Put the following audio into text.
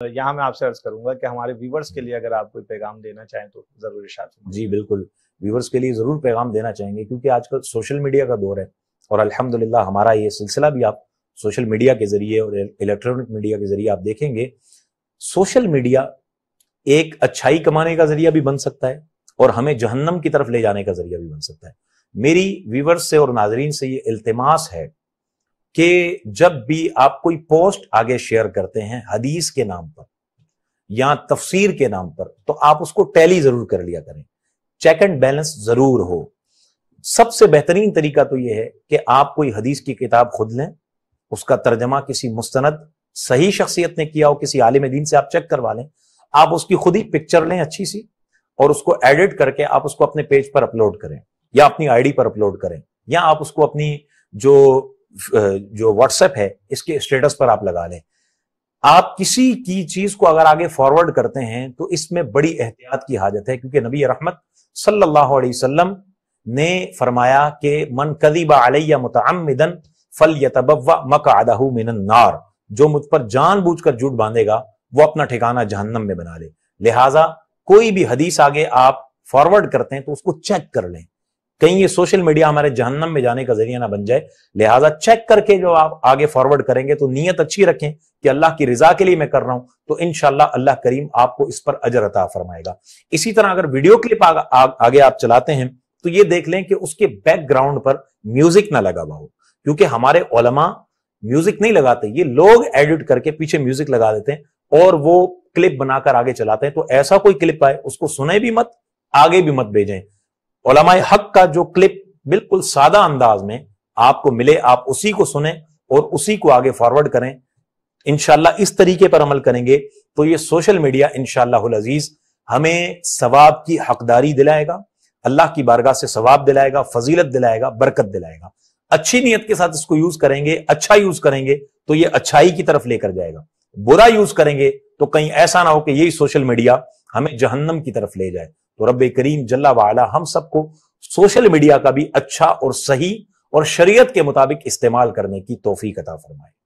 तो यहाँ मैं आपसे अर्ज करूंगा कि हमारे व्यूवर्स के लिए अगर आप कोई पैगाम देना चाहें तो जरूर इशार जी बिल्कुल व्यूवर्स के लिए जरूर पैगाम देना चाहेंगे क्योंकि आजकल सोशल मीडिया का दौर है और अल्हम्दुलिल्लाह हमारा ये सिलसिला भी आप सोशल मीडिया के जरिए और इलेक्ट्रॉनिक मीडिया के जरिए आप देखेंगे सोशल मीडिया एक अच्छाई कमाने का जरिया भी बन सकता है और हमें जहन्नम की तरफ ले जाने का जरिया भी बन सकता है मेरी व्यूवर्स से और नाजरीन से ये इल्तमास है कि जब भी आप कोई पोस्ट आगे शेयर करते हैं हदीस के नाम पर या तफसीर के नाम पर तो आप उसको टैली जरूर कर लिया करें चेक एंड बैलेंस जरूर हो सबसे बेहतरीन तरीका तो यह है कि आप कोई हदीस की किताब खुद लें उसका तर्जमा किसी मुस्तनद सही शख्सियत ने किया हो किसी आलिम दीन से आप चेक करवा लें आप उसकी खुद ही पिक्चर लें अच्छी सी और उसको एडिट करके आप उसको अपने पेज पर अपलोड करें या अपनी आईडी पर अपलोड करें या आप उसको अपनी जो जो व्हाट्सएप है इसके स्टेटस पर आप लगा लें आप किसी की चीज को अगर आगे फॉरवर्ड करते हैं तो इसमें बड़ी एहतियात की हाजत है क्योंकि नबी रहमत सल्लल्लाहु अलैहि वसल्लम ने फरमाया कि मन कदीबा अलैया मुतअम्मिदन फल यतबवा मकअदहु मिनन नार जो मुझ पर जानबूझकर झूठ बांधेगा वो अपना ठिकाना जहन्नम में बना ले लिहाजा कोई भी हदीस आगे आप फॉरवर्ड करते हैं तो उसको चेक कर लें कहीं ये सोशल मीडिया हमारे जहन्नम में जाने का जरिया ना बन जाए लिहाजा चेक करके जो आप आगे फॉरवर्ड करेंगे तो नीयत अच्छी रखें कि अल्लाह की रिजा के लिए मैं कर रहा हूं तो इनशाला अल्लाह करीम आपको इस पर अजर अता फरमाएगा इसी तरह अगर वीडियो क्लिप आग, आग, आगे आप चलाते हैं तो ये देख लें कि उसके बैकग्राउंड पर म्यूजिक ना लगा हुआ हो क्योंकि हमारे ओलमा म्यूजिक नहीं लगाते ये लोग एडिट करके पीछे म्यूजिक लगा देते हैं और वो क्लिप बनाकर आगे चलाते हैं तो ऐसा कोई क्लिप आए उसको सुने भी मत आगे भी मत भेजें ओलमाए हक का जो क्लिप बिल्कुल सादा अंदाज में आपको मिले आप उसी को सुने और उसी को आगे फॉरवर्ड करें इनशाला इस तरीके पर अमल करेंगे तो ये सोशल मीडिया इनशाला अजीज हमें सवाब की हकदारी दिलाएगा अल्लाह की बारगाह से सवाब दिलाएगा फजीलत दिलाएगा बरकत दिलाएगा अच्छी नीयत के साथ इसको यूज करेंगे अच्छा यूज करेंगे तो ये अच्छाई की तरफ लेकर जाएगा बुरा यूज करेंगे तो कहीं ऐसा ना हो कि यही सोशल मीडिया हमें जहन्नम की तरफ ले जाए तो रब करीम जल्ला वाला हम सबको सोशल मीडिया का भी अच्छा और सही और शरीयत के मुताबिक इस्तेमाल करने की तोफीक अता फरमाए